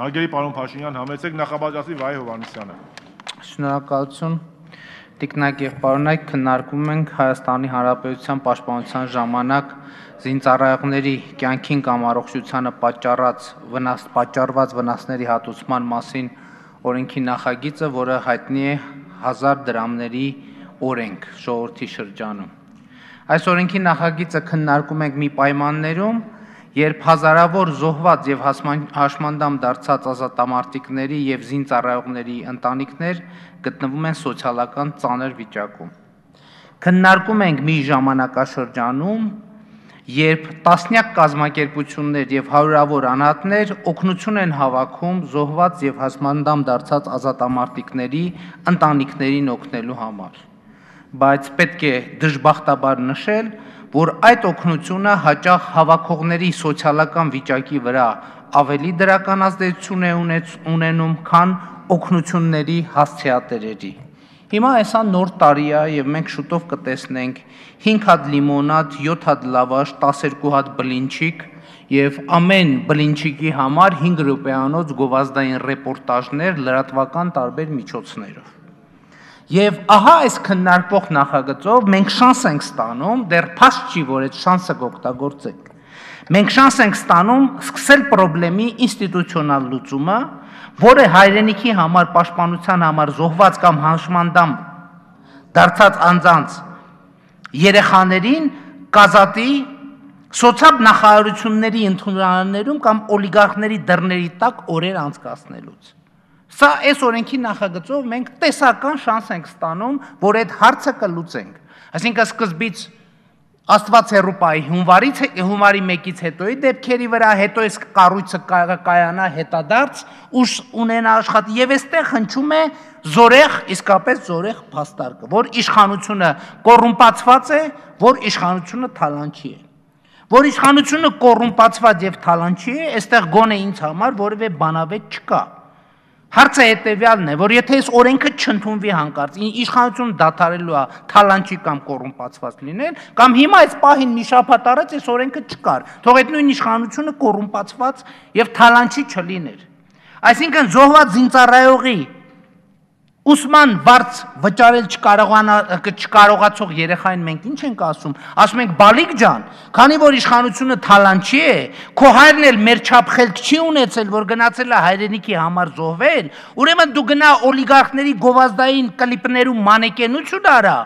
Հարգելի պարոն Փաշինյան, համեցեք նախաբաժանցի Վահե Հովանեսյանը։ Շնորհակալություն։ Տիկնակ եւ պարոնայք քննարկում ենք Հայաստանի Հանրապետության պաշտպանության ժամանակ զինծառայողների կյանքին կամ առողջությանը պատճառած վնաս պատճառված վնասների հատուցման մասին օրենքի նախագիծը, որը հայտնի է 1000 դրամների օրենք ժողովրդի շրջանում։ Այս օրենքի նախագիծը քննարկում ենք մի պայմաններում, երբ հազարավոր զոհված եւ հաշմանդամ դարձած ազատամարտիկների եւ զինծառայողների ընտանիքներ գտնվում են սոցիալական ծանր վիճակում։ Քննարկում ենք մի ժամանակաշրջանում, երբ տասնյակ կազմակերպություններ եւ հարյուրավոր անհատներ օգնություն են հավաքում զոհված եւ հաշմանդամ դարձած ազատամարտիկների ընտանիքներին օգնելու համար։ Բայց պետք է դժբախտաբար նշել, որ այդ օգնությունը հաճախ հավաքողների սոցիալական վիճակի վրա ավելի դրական ազդեցություն է ունեց, ունենում, քան օգնությունների հասցեատերերի։ Հիմա այսա նոր տարի է եւ մենք շուտով կտեսնենք 5 հատ լիմոնադ, 7 հատ լավաշ, 12 հատ բլինչիկ եւ ամեն բլինչիկի համար 5 րոպեանոց գովազդային ռեպորտաժներ լրատվական տարբեր միջոցներով։ Եվ ահա այս քննարկվող նախագծով մենք շանս ենք ստանում, դեռ փաստ չի, որ այդ շանսը կօգտագործենք։ Մենք շանս ենք ստանում սկսել խնդրի ինստիտուցիոնալ լուծումը, որը հայրենիքի համար պաշտպանության համար զոհված կամ հանշմանդամ դարձած անձանց երեխաներին կազատի սոցիալ նախարարությունների ընդհանուրաններում կամ օլիգարխների դռների տակ օրեր անցկացնելուց։ Սա այս օրենքի նախագծով մենք տեսական շանս ենք ստանում, որ այդ հարցը կլուծենք։ Այսինքն սկզբից Աստված հերոպայի հունվարից հունվարի 1-ից հետոյի դեպքերի վրա, հետո իսկ կառույցը կայանա հետադարձ, ուշ ունենա աշխատի եւ այստեղ հնչում է զորեղ, իսկապես զորեղ փաստարկը, որ իշխանությունը կոռումպացված է, որ իշխանությունը թալանչի է որ իշխանությունը կոռումպացված եւ թալանչի է, այստեղ գոնե ինձ համար որևէ բանավետ չկա։ որ Հարցը հետևյալն է, որ եթե այս օրենքը չընդունվի հանկարծ, իշխանությունը դադարելու է թալանչի կամ կոռումպացված լինել, կամ հիմա այս պահին մի շաբաթ առաջ այս օրենքը չկար, թող այդ նույն իշխանությունը կոռումպացված եւ թալանչի չլիներ։ Այսինքն զոհված զինծառայողի Ուսման վարձ վճարել չկարողանա չկարողացող երեխային մենք ինչ ենք ասում։ Ասում ենք բալիկ ջան, քանի որ իշխանությունը թալանչի է, քո հայրն էլ մեր չափ խելք չի ունեցել, որ գնացել է հայրենիքի համար զոհվել, ուրեմն դու գնա օլիգարխների գովազդային կլիպներում մանեկենություն արա,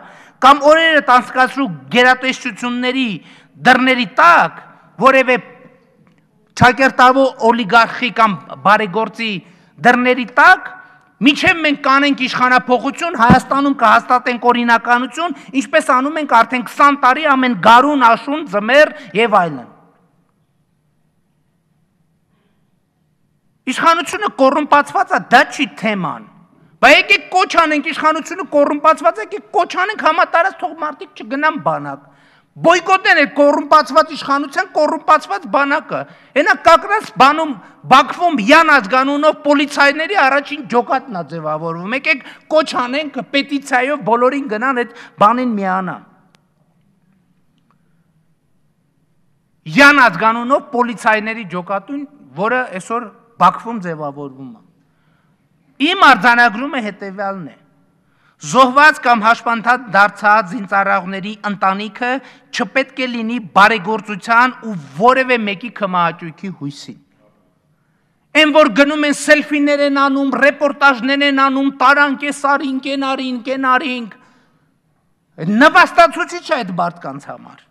կամ օրերդ անցկացրու գերատեսչությունների դռների տակ, որևէ ճակերտավո օլիգարխի կամ բարեգործի դռների տակ Միջև մենք կանենք իշխանապողություն, Հայաստանում կհաստատենք օրինականություն, ինչպես անում ենք արդեն 20 տարի ամեն գարուն, աշուն, ձմեր եւ այլն։ Իշխանությունը կոռումպացված է, դա չի թեման։ Բա եկեք կոչ անենք իշխանությունը կոռումպացված է, եկեք կոչ անենք համատարած թող մարդիկ չգնան բանակ։ Բոյկոտներ է կոռումպացված իշխանության կոռումպացված բանակը։ Հենա կակրած բանում Բաքվում Յան ազգանունով պոլիցայների առաջին ջոկատն է ձևավորվում։ Եկեք կոչ անենք պետիցիայով բոլորին գնան այդ բանին միանա։ Յան ազգանունով պոլիցայների ջոկատուն, որը այսօր Բաքվում ձևավորվում է։ Իմ արձանագրումը հետևյալն է։ Զոհված կամ հաշվանդատ դարձած զինծառայողների ընտանիքը չպետք է լինի բարեգործության ու որևէ մեկի քմահաճույքի հույսին։ Էն որ գնում են սելֆիներ են անում, ռեպորտաժներ են անում, տարանկեսարին, կենարին, կենարին։ Նվաստացուցիչ է այդ բարդկանց համար։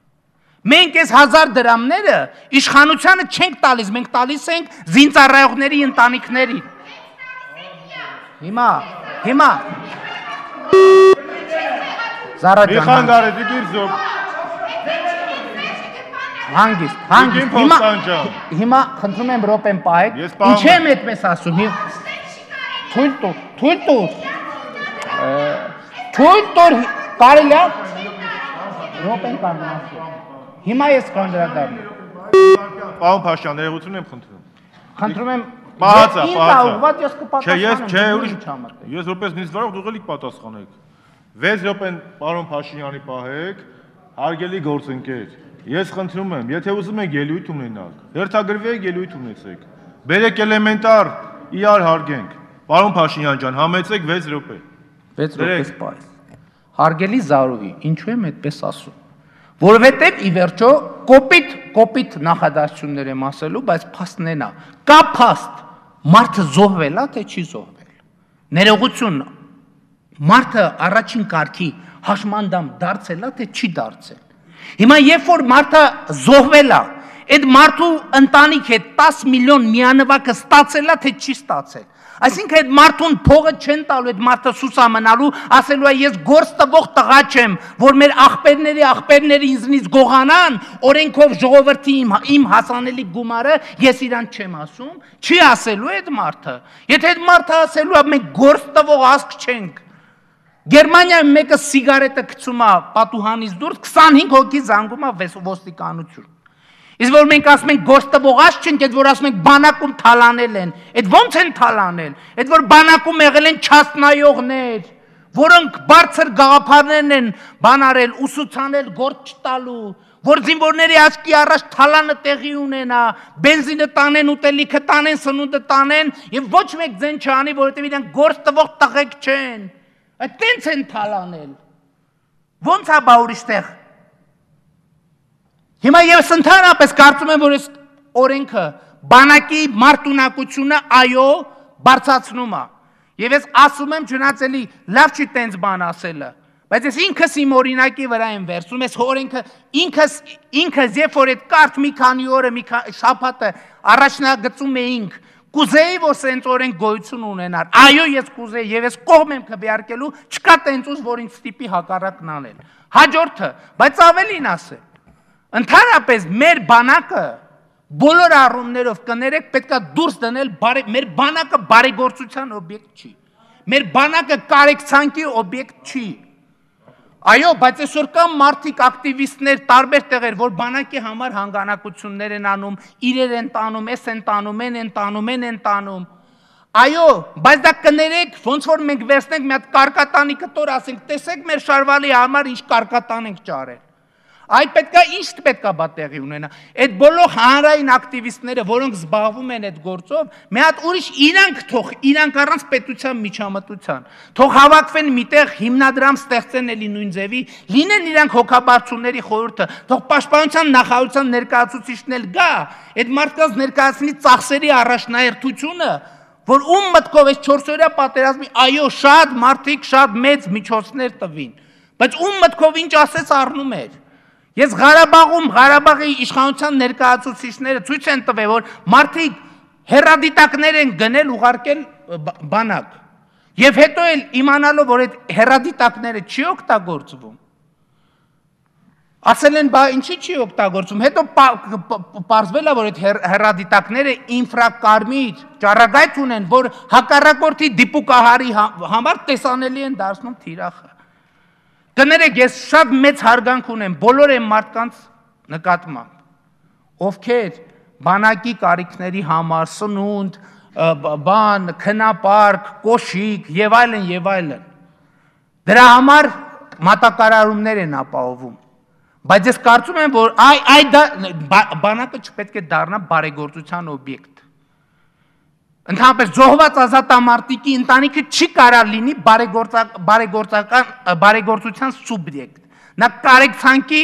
Մենք այս 1000 դրամները իշխանությանը չենք տալիս, մենք տալիս ենք զինծառայողների ընտանիքներին։ Հիմա, հիմա Զարաջան։ Միխան Գարեզի Գիրզում։ Հանգիստ, հանգիստ։ Հիմա հիմա խնդրում եմ րոպեն պահեք։ Ինչ եմ այդպես ասում։ Թույլ տուր, թույլ տուր։ Թույլ տուր, կարելի է։ Րոպեն կանոնացու։ Հիմա ես կանդրադառնամ։ Պարոն Փաշյան, ներողություն եմ խնդրում։ Խնդրում եմ Պահացա, պահացա։ Ուղղված ես կպատասխանեմ։ Չէ, ես չէ, ուրիշ չամրտեք։ Ես որպես մինիստ վարող դուք ելիք պատասխանեք։ 6 րոպեն պարոն Փաշինյանի պահեք, հարգելի գործընկեր։ Ես խնդրում եմ, եթե ուզում եք ելույթ ունենալ, հերթագրվեք ելույթ ունեցեք։ Բերեք էլեմենտար իրար հարգենք։ Պարոն Փաշինյան ջան, համեցեք 6 րոպե։ 6 րոպե սպայս։ Հարգելի Զարուհի, ինչու եմ այդպես ասում։ Որովհետև ի վերջո կոպիտ կոպիտ նախադասություններ եմ ասելու, բայց փաստն է նա։ Կա փաստ մարդը զոհվել է, թե չի զոհվել։ Ներողություն մարդը առաջին կարգի հաշմանդամ դարձել է, թե չի դարձել։ Հիմա երբ որ մարդը զոհվել է, այդ մարդու ընտանիք է 10 միլիոն միանվակը ստացելա թե չի ստացել։ Այսինքն այդ մարդուն փողը չեն տալու, այդ մարդը սուսամնալու, ասելու է ես գործ տվող տղա չեմ, որ մեր աղբերների աղբերները ինձնից գողանան, օրենքով ժողովրդի իմ իմ հասանելի գումարը ես իրան չեմ ասում, չի ասելու այդ մարդը։ Եթե այդ մարդը ասելու է մենք գործ տվող ազգ չենք, Գերմանիայում մեկը սիգարետը գցում է պատուհանից դուրս 25 հոգի զանգում է ոստիկանություն։ Իսկ որ մենք ասում ենք գործ տվող աչք չենք, այդ որ ասում ենք բանակում թալանել են, այդ ո՞նց են թալանել։ Այդ որ բանակում եղել են չաստնայողներ, որոնք բարձր գաղափարներն են բանարել, ուսուցանել գործ չտալու, որ զինվորների աչքի առաջ թալանը տեղի ունենա, բենզինը տանեն, ուտելիքը տանեն, սնունդը տանեն, եւ ոչ մեկ ձեն չանի, որովհետեւ իրենք գործ տվող տղեկ չեն։ Այդտենց են թալանել։ Ոնց է բա ուրիշտեղ Հիմա ես ընդհանրապես կարծում եմ, որ այս օրենքը բանակի մարտունակությունը այո բարձացնում է։ Եվ ես ասում եմ ճանաչելի, լավ չի տենց բան ասելը, բայց ես ինքս իմ օրինակի վրա եմ վերցում, ես օրենքը ինքս ինքս երբ որ այդ կարտ մի քանի օրը մի շաբաթը առաջնագծում էինք, կուզեի որ սենց օրենք գոյություն ունենար։ Այո, ես կուզեի եւ ես կողմ եմ քվեարկելու, չկա տենց ուս որ ինձ ստիպի հակառակն անել։ Հաջորդը, բայց ավելին ասեմ, Ընդհանրապես մեր բանակը բոլոր առումներով կներեք պետքա դուրս դնել բարի մեր բանակը բարեգործության օբյեկտ չի։ Մեր բանակը կարեկցանքի օբյեկտ չի։ Այո, բայց այսօր կան մարդիկ ակտիվիստներ տարբեր տեղեր, որ բանակի համար հանգանակություններ են անում, իրեր են տանում, էս են տանում, են են տանում, են են տանում։ Այո, բայց դա կներեք, ոնց որ մենք վերցնենք մի հատ կարկատանի կտոր, ասենք, տեսեք մեր շարվալի համար ինչ կարկատան ենք ճարել։ Այդ պետքա ինչ պետքա բա տեղի ունենա։ Այդ բոլոր հանրային ակտիվիստները, որոնք զբաղվում են այդ գործով, մի հատ ուրիշ իրանք թող, իրանք առանց պետության միջամտության, թող հավաքվեն միտեղ հիմնադրամ ստեղծեն էլի նույն ձևի, լինեն իրանք հոգաբարձուների խորհուրդը, թող պաշտպանության նախարարության ներկայացուցիչն էլ գա, այդ մարդկանց ներկայացնի ծախսերի առաջնահերթությունը, որ ում մտքով այս 4-օրյա պատերազմի այո, շատ մարդիկ, շատ մեծ միջոցներ տվին, բայց ում մտքով ինչ ասես առնում էր։ Ես Ղարաբաղում Ղարաբաղի իշխանության ներկայացուցիչները ցույց են տվել, որ մարդիկ հերադիտակներ են գնել ուղարկել բանակ։ Եվ հետո էլ իմանալով, որ այդ հերադիտակները չի օգտագործվում, ասել են, բա ինչի չի օգտագործում։ Հետո պարզվել է, որ այդ հերադիտակները ինֆրակարմիր ճառագայթ ունեն, որ հակառակորդի դիպուկահարի հա-, համար տեսանելի են դարձնում թիրախը։ Կներեք, ես շատ մեծ հարգանք ունեմ բոլոր այն մարդկանց նկատմամբ, ովքեր բանակի կարիքների համար սնունդ, բան, քնապարկ, կոշիկ եւ այլն եւ այլն։ Դրա համար մատակարարումներ են ապահովում։ Բայց ես կարծում եմ, որ այ այ դա բանակը չպետք է դառնա բարեգործության օբյեկտ։ Ընդհանրապես զոհված ազատամարտիկի ընտանիքը չի կարող լինի բարեգործական բարեգործական բարեգործության սուբյեկտ։ Նա կարեկցանքի,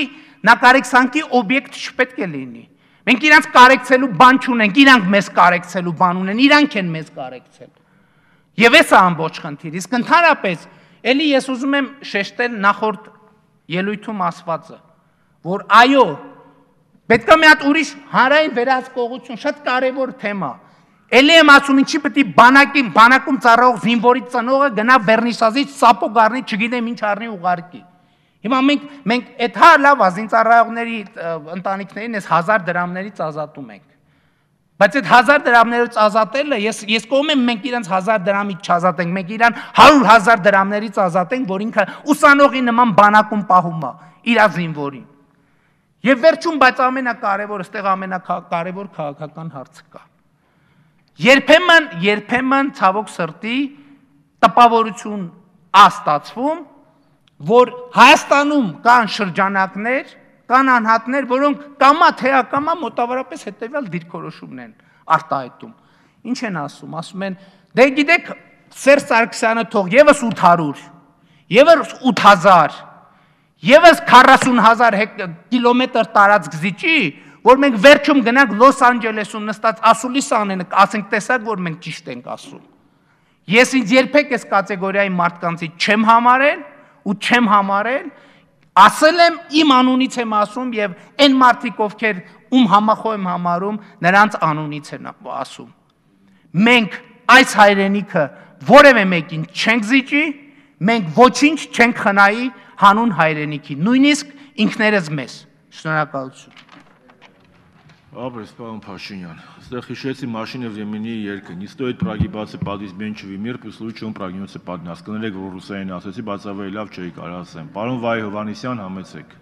նա կարեկցանքի օբյեկտ չպետք է լինի։ Մենք իրանք կարեկցելու բան չունենք, իրանք մեզ կարեկցելու բան ունեն, իրանք են մեզ կարեկցել։ Եվ էս է ամբողջ խնդիրը։ Իսկ ընդհանրապես, ելի ես ուզում եմ շեշտել նախորդ ելույթում ասվածը, որ այո, պետք է մի հատ ուրիշ հանրային վերահսկողություն, շատ կարևոր թեմա է Էլի եմ ասում, ինչի պիտի բանակին, բանակում ծառայող զինվորի ծնողը գնա Վերնիսազից սապոգ առնի, չգիտեմ ինչ առնի ուղարկի։ Հիմա մենք մենք այդ հա լավ ազին ծառայողների ընտանիքներին այս 1000 դրամներից ազատում ենք։ Բայց այդ 1000 դրամներից ազատելը ես ես կողմ եմ մենք իրենց 1000 դրամից չազատենք, մենք իրան 100.000 դրամներից ազատենք, որ ինքը ուսանողի նման բանակում պահում է իր զինվորին։ Եվ վերջում, բայց ամենակարևորը, ստեղ ամենակարևոր քաղաքական հարցը կա։ Երբեմն, երբեմն ցավոք սրտի տպավորություն աստացվում, որ Հայաստանում կան շրջանակներ, կան անհատներ, որոնք կամա թե ակամա մոտավորապես հետևյալ դիրքորոշումն են արտահայտում։ Ինչ են ասում, ասում են, դե գիտեք, Սերժ Սարգսյանը թող եւս 800, եւս 8000, եւս 40000 կիլոմետր տարածք զիջի, որ մենք վերջում գնանք Լոս Անջելեսում նստած ասուլիս անենք, ասենք տեսակ որ մենք ճիշտ ենք ասում։ Ես ինձ երբեք այս կատեգորիայի մարդկանցից չեմ համարել ու չեմ համարել, ասել եմ իմ անունից եմ ասում եւ այն մարդիկ ովքեր ում համախոհ եմ համարում, նրանց անունից են ասում։ Մենք այս հայրենիքը որևէ մեկին չենք զիջի, մենք ոչինչ չենք խնայի հանուն հայրենիքի, նույնիսկ ինքներս մեզ։ Շնորհակալություն։ Ապրես, պարոն Փաշինյան, ստեղ հիշեցի Մաշինը Վրեմինի երկը, не стоит прогибаться под изменчивый мир, при случае он прогнется под нас։ Կներեք, որ ռուսերեն ասացի, բայց ավելի լավ չէի կարող ասեմ։ Պարոն Վայ Հովանիսյան, համեցեք։